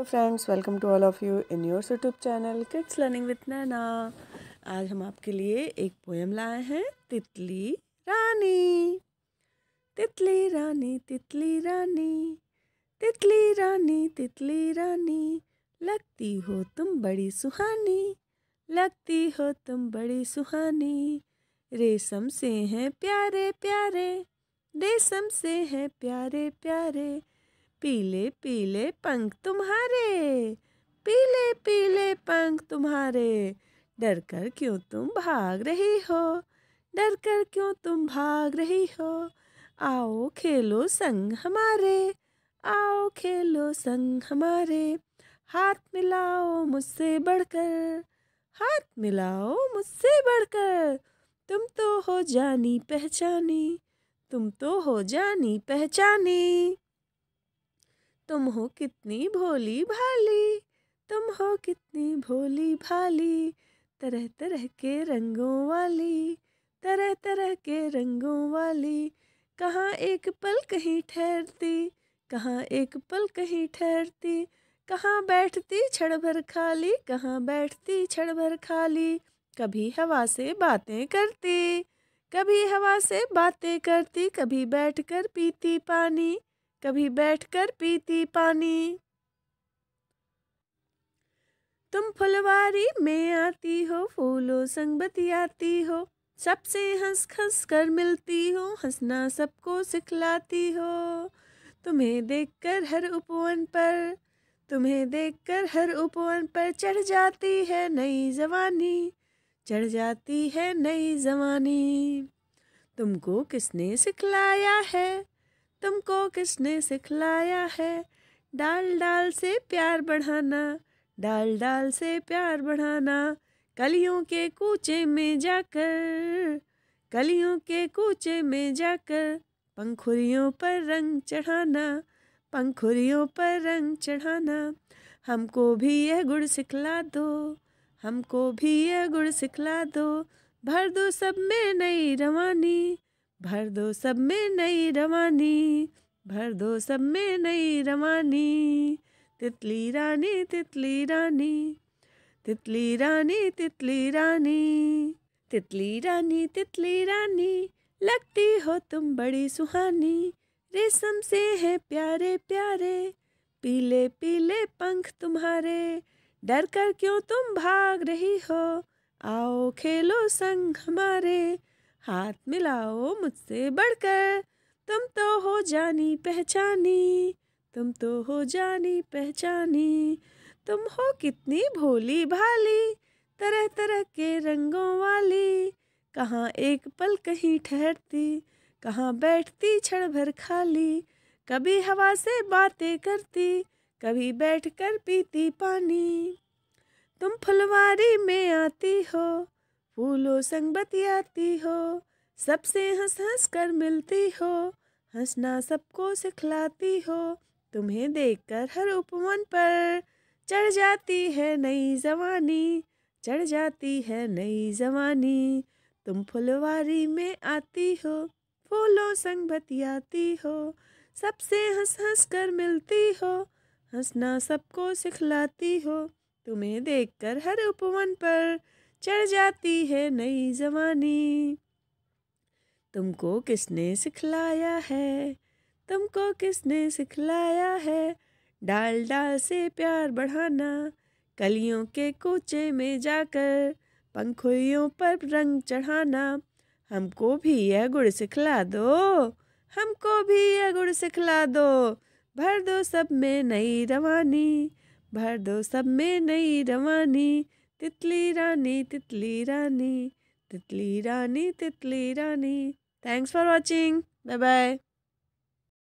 hello friends welcome to all of you in your YouTube channel kids learning with Naina आज हम आपके लिए एक पोएम लाए हैं तितली रानी तितली रानी तितली रानी तितली रानी तितली रानी लगती हो तुम बड़ी सुहानी लगती हो तुम बड़ी सुहानी रेशम से हैं प्यारे प्यारे रेशम से हैं प्यारे प्यारे पीले पीले पंख तुम्हारे पीले पीले पंख तुम्हारे डर कर क्यों तुम भाग रही हो डर कर क्यों तुम भाग रही हो आओ खेलो संग हमारे आओ खेलो संग हमारे हाथ मिलाओ मुझसे बढ़कर हाथ मिलाओ मुझसे बढ़कर तुम तो हो जानी पहचानी तुम तो हो जानी पहचानी तुम हो कितनी भोली भाली तुम हो कितनी भोली भाली तरह तरह के रंगों वाली तरह तरह के रंगों वाली कहाँ एक पल कहीं ठहरती कहाँ एक पल कहीं ठहरती कहाँ बैठती छड़ भर खाली कहाँ बैठती छड़ भर खाली कभी हवा से बातें करती कभी हवा से बातें करती कभी बैठकर पीती पानी कभी बैठकर पीती पानी तुम फुलवारी में आती हो फूलों संग बतियाती हो सबसे हंस खस कर मिलती हो हंसना सबको सिखलाती हो तुम्हें देखकर हर उपवन पर तुम्हें देखकर हर उपवन पर चढ़ जाती है नई जवानी चढ़ जाती है नई जवानी तुमको किसने सिखलाया है तुमको किसने सिखलाया है डाल डाल से प्यार बढ़ाना डाल डाल से प्यार बढ़ाना कलियों के कूचे में जाकर कलियों के कूचे में जाकर पंखुरियों पर रंग चढ़ाना पंखुरियों पर रंग चढ़ाना हमको भी यह गुड़ सिखला दो हमको भी यह गुड़ सिखला दो भर दो सब में नई रवानी भर दो सब में नई रवानी भर दो सब में नई रवानी तितली रानी तितली रानी तितली रानी तितली रानी तितली रानी तितली रानी लगती हो तुम बड़ी सुहानी रेशम से है प्यारे प्यारे पीले पीले पंख तुम्हारे डर कर क्यों तुम भाग रही हो आओ खेलो संग हमारे हाथ मिलाओ मुझसे बढ़कर तुम तो हो जानी पहचानी तुम तो हो जानी पहचानी तुम हो कितनी भोली भाली तरह तरह के रंगों वाली कहाँ एक पल कहीं ठहरती कहाँ बैठती छड़ भर खाली कभी हवा से बातें करती कभी बैठकर पीती पानी तुम फुलवारी में आती हो फूलों संग बतियाती हो सबसे हंस हंस कर मिलती हो हंसना सबको सिखलाती हो तुम्हें देखकर हर उपवन पर चढ़ जाती है नई जवानी चढ़ जाती है नई जवानी तुम फुलवारी में आती हो फूलों संग बतियाती हो सबसे हंस हंस कर मिलती हो हंसना सबको सिखलाती हो तुम्हें देखकर हर उपवन पर चढ़ जाती है नई जवानी तुमको किसने सिखलाया है तुमको किसने सिखलाया है डाल डाल से प्यार बढ़ाना कलियों के कोचे में जाकर पंखुड़ियों पर रंग चढ़ाना हमको भी यह गुड़ सिखला दो हमको भी यह गुड़ सिखला दो भर दो सब में नई रवानी भर दो सब में नई रवानी तितली रानी तितली रानी तितली रानी तितली रानी thanks for watching bye bye